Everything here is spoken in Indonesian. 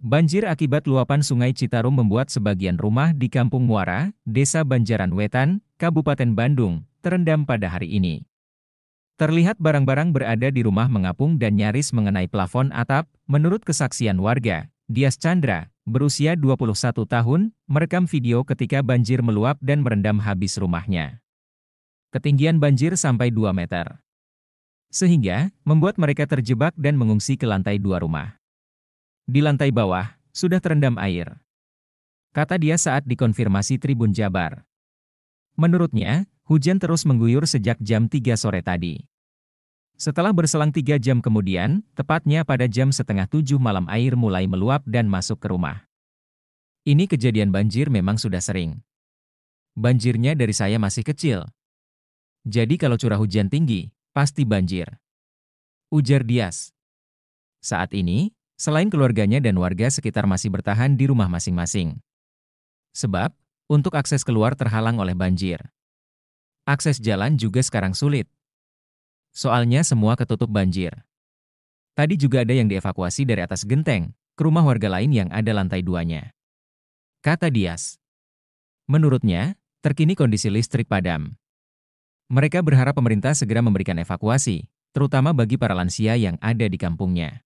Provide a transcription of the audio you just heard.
Banjir akibat luapan sungai Citarum membuat sebagian rumah di Kampung Muara, Desa Banjaran Wetan, Kabupaten Bandung, terendam pada hari ini. Terlihat barang-barang berada di rumah mengapung dan nyaris mengenai plafon atap, menurut kesaksian warga. Dias Chandra, berusia 21 tahun, merekam video ketika banjir meluap dan merendam habis rumahnya. Ketinggian banjir sampai 2 meter. Sehingga, membuat mereka terjebak dan mengungsi ke lantai dua rumah. Di lantai bawah, sudah terendam air. Kata dia saat dikonfirmasi Tribun Jabar. Menurutnya, hujan terus mengguyur sejak jam 3 sore tadi. Setelah berselang tiga jam kemudian, tepatnya pada jam setengah tujuh malam air mulai meluap dan masuk ke rumah. Ini kejadian banjir memang sudah sering. Banjirnya dari saya masih kecil. Jadi kalau curah hujan tinggi, pasti banjir. Ujar Dias. Saat ini, selain keluarganya dan warga sekitar masih bertahan di rumah masing-masing. Sebab, untuk akses keluar terhalang oleh banjir. Akses jalan juga sekarang sulit. Soalnya semua ketutup banjir. Tadi juga ada yang dievakuasi dari atas genteng, ke rumah warga lain yang ada lantai duanya. Kata Dias. Menurutnya, terkini kondisi listrik padam. Mereka berharap pemerintah segera memberikan evakuasi, terutama bagi para lansia yang ada di kampungnya.